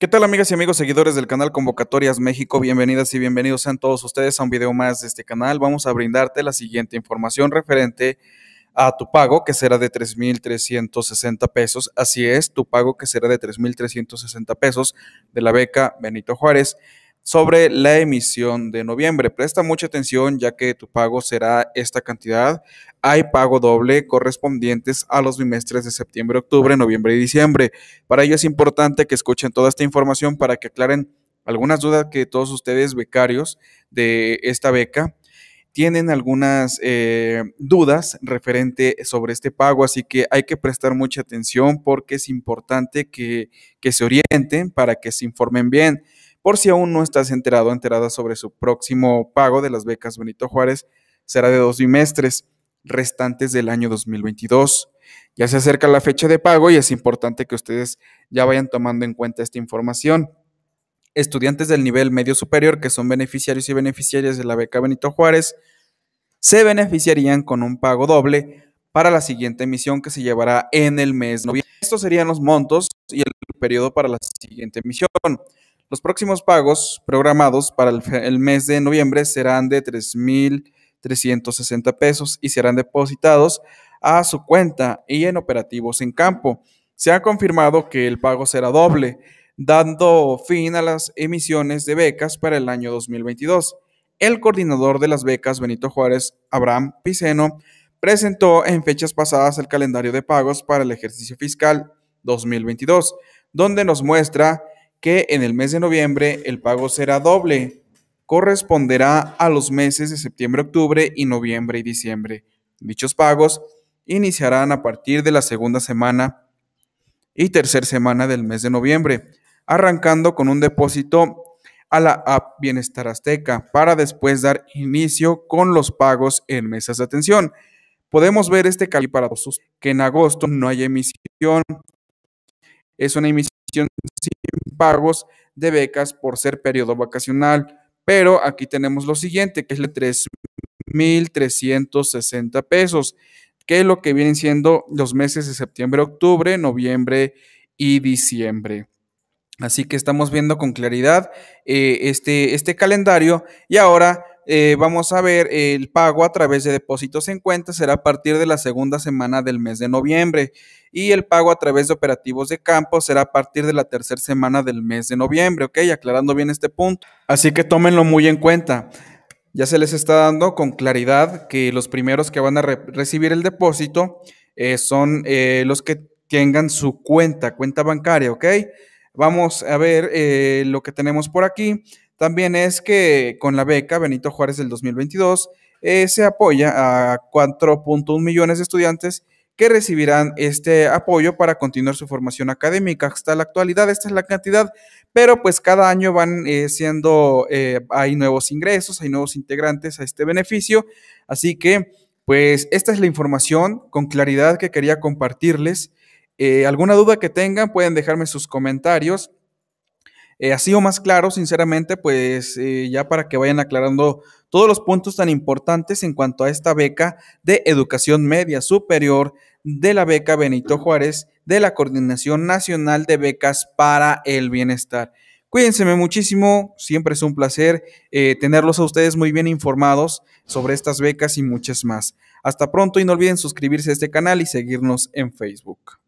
¿Qué tal amigas y amigos seguidores del canal Convocatorias México? Bienvenidas y bienvenidos sean todos ustedes a un video más de este canal. Vamos a brindarte la siguiente información referente a tu pago que será de 3.360 pesos. Así es, tu pago que será de 3.360 pesos de la beca Benito Juárez sobre la emisión de noviembre. Presta mucha atención ya que tu pago será esta cantidad. Hay pago doble correspondientes a los bimestres de septiembre, octubre, noviembre y diciembre. Para ello es importante que escuchen toda esta información para que aclaren algunas dudas que todos ustedes becarios de esta beca tienen algunas eh, dudas referente sobre este pago, así que hay que prestar mucha atención porque es importante que, que se orienten para que se informen bien. Por si aún no estás enterado, enterada sobre su próximo pago de las becas Benito Juárez, será de dos bimestres restantes del año 2022. Ya se acerca la fecha de pago y es importante que ustedes ya vayan tomando en cuenta esta información. Estudiantes del nivel medio superior que son beneficiarios y beneficiarias de la beca Benito Juárez se beneficiarían con un pago doble para la siguiente emisión que se llevará en el mes de noviembre. Estos serían los montos y el periodo para la siguiente emisión. Los próximos pagos programados para el, mes de noviembre serán de 3.360 pesos y serán depositados a su cuenta y en operativos en campo. Se ha confirmado que el pago será doble, dando fin a las emisiones de becas para el año 2022. El coordinador de las becas, Benito Juárez Abraham Piceno, presentó en fechas pasadas el calendario de pagos para el ejercicio fiscal 2022, donde nos muestra que en el mes de noviembre el pago será doble. Corresponderá a los meses de septiembre, octubre y noviembre y diciembre. Dichos pagos iniciarán a partir de la segunda semana y tercera semana del mes de noviembre, arrancando con un depósito a la app Bienestar Azteca para después dar inicio con los pagos en mesas de atención. Podemos ver este cali para que en agosto no hay emisión. Es una emisión sin pagos de becas por ser periodo vacacional. Pero aquí tenemos lo siguiente, que es de 3.360 pesos, que es lo que vienen siendo los meses de septiembre, octubre, noviembre y diciembre. Así que estamos viendo con claridad eh, este, este calendario y ahora eh, vamos a ver, el pago a través de depósitos en cuenta será a partir de la segunda semana del mes de noviembre y el pago a través de operativos de campo será a partir de la tercera semana del mes de noviembre, ¿ok? Aclarando bien este punto. Así que tómenlo muy en cuenta. Ya se les está dando con claridad que los primeros que van a recibir el depósito eh, son eh, los que tengan su cuenta, cuenta bancaria, ¿ok? Vamos a ver lo que tenemos por aquí también es que con la beca Benito Juárez del 2022 eh, se apoya a 4.1 millones de estudiantes que recibirán este apoyo para continuar su formación académica. Hasta la actualidad esta es la cantidad, pero pues cada año van eh, siendo, eh, hay nuevos ingresos, hay nuevos integrantes a este beneficio. Así que pues esta es la información con claridad que quería compartirles. alguna duda que tengan pueden dejarme sus comentarios eh, ha así o más claro, sinceramente, pues eh, ya para que vayan aclarando todos los puntos tan importantes en cuanto a esta beca de educación media superior de la beca Benito Juárez de la Coordinación Nacional de Becas para el Bienestar. Cuídense muchísimo, siempre es un placer eh, tenerlos a ustedes muy bien informados sobre estas becas y muchas más. Hasta pronto y no olviden suscribirse a este canal y seguirnos en Facebook.